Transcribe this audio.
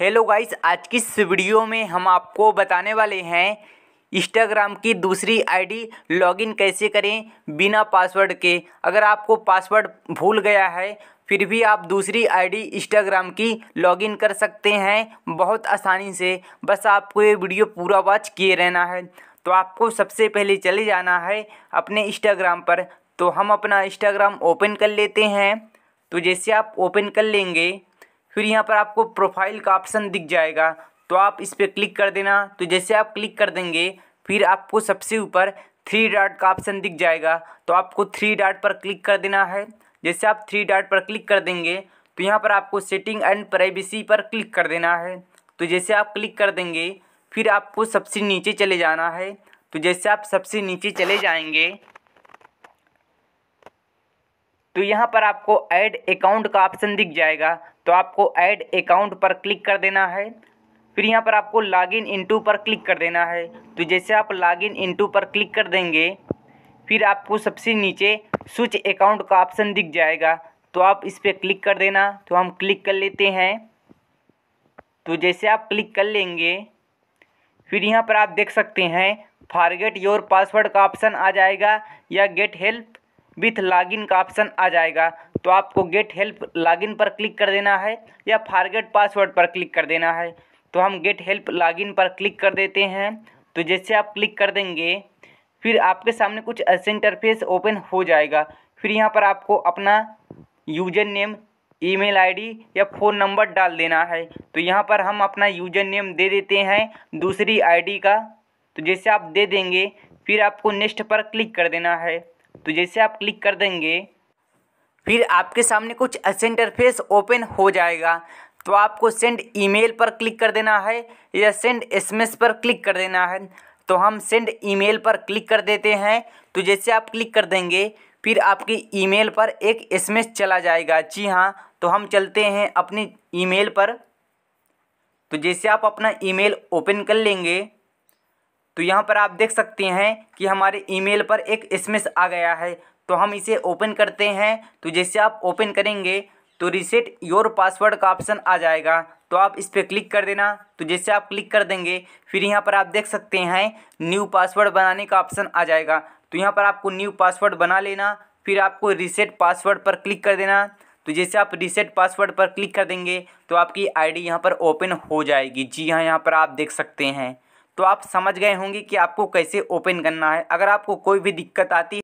hello guys आज की इस वीडियो में हम आपको बताने वाले हैं इंस्टाग्राम की दूसरी आईडी लॉगिन कैसे करें बिना पासवर्ड के अगर आपको पासवर्ड भूल गया है फिर भी आप दूसरी आईडी इंस्टाग्राम की लॉगिन कर सकते हैं बहुत आसानी से बस आपको ये वीडियो पूरा वॉच किए रहना है तो आपको सबसे पहले चले जाना है अपने इंस्टाग्राम पर तो हम अपना इंस्टाग्राम ओपन कर लेते हैं तो जैसे आप ओपन कर लेंगे फिर यहाँ पर आपको प्रोफाइल का ऑप्शन दिख जाएगा तो आप इस पर क्लिक कर देना तो जैसे आप क्लिक कर देंगे फिर आपको सबसे ऊपर थ्री डॉट का ऑप्शन दिख जाएगा तो आपको थ्री डॉट पर क्लिक कर देना है जैसे आप थ्री डॉट पर क्लिक कर देंगे तो यहाँ पर आपको सेटिंग एंड प्राइवेसी पर क्लिक कर देना है तो जैसे आप क्लिक कर देंगे फिर आपको सबसे नीचे चले जाना है तो जैसे आप सबसे नीचे चले जाएंगे तो यहाँ पर आपको ऐड अकाउंट का ऑप्शन दिख जाएगा तो आपको ऐड अकाउंट पर क्लिक कर देना है फिर यहाँ पर आपको लॉगिन इनटू पर क्लिक कर देना है तो जैसे आप लॉगिन इनटू पर क्लिक कर देंगे फिर आपको सबसे नीचे स्विच अकाउंट का ऑप्शन दिख जाएगा तो आप इस पर क्लिक कर देना तो हम क्लिक कर लेते हैं तो जैसे आप क्लिक कर लेंगे फिर यहाँ पर आप देख सकते हैं फारगेट योर पासवर्ड का ऑप्शन आ जाएगा या गेट हेल्प विथ लॉगिन का ऑप्शन आ जाएगा तो आपको गेट हेल्प लॉगिन पर क्लिक कर देना है या फारगेट पासवर्ड पर क्लिक कर देना है तो हम गेट हेल्प लॉगिन पर क्लिक कर देते हैं तो जैसे आप क्लिक कर देंगे फिर आपके सामने कुछ ऐसे इंटरफेस ओपन हो जाएगा फिर यहाँ पर आपको अपना यूजर नेम ईमेल आईडी या फ़ोन नंबर डाल देना है तो यहाँ पर हम अपना यूजर नेम दे देते हैं दूसरी आईडी का तो जैसे आप दे देंगे फिर आपको नेक्स्ट पर क्लिक कर देना है तो जैसे आप क्लिक कर देंगे फिर आपके सामने कुछ ऐसे इंटरफेस ओपन हो जाएगा तो आपको सेंड ईमेल पर क्लिक कर देना है या सेंड एसएमएस पर क्लिक कर देना है तो हम सेंड ईमेल पर क्लिक कर देते हैं तो जैसे आप क्लिक कर देंगे फिर आपकी ईमेल पर एक एसएमएस चला जाएगा जी हाँ तो हम चलते हैं अपनी ईमेल पर तो जैसे आप अपना ईमेल ओपन कर लेंगे तो यहाँ पर आप देख सकते हैं कि हमारे ईमेल पर एक एसएमएस आ गया है तो हम इसे ओपन करते हैं तो जैसे आप ओपन करेंगे तो रिसेट योर पासवर्ड का ऑप्शन आ जाएगा तो आप इस पर क्लिक कर देना तो जैसे आप क्लिक कर देंगे फिर यहाँ पर आप देख सकते हैं न्यू पासवर्ड बनाने का ऑप्शन आ जाएगा तो यहाँ पर आपको न्यू पासवर्ड बना लेना फिर आपको रिसेट पासवर्ड पर क्लिक कर देना तो जैसे आप रिसेट पासवर्ड पर क्लिक कर देंगे तो आपकी आईडी यहाँ पर ओपन हो जाएगी जी हाँ यहाँ पर आप देख सकते हैं तो आप समझ गए होंगे कि आपको कैसे ओपन करना है अगर आपको कोई भी दिक्कत आती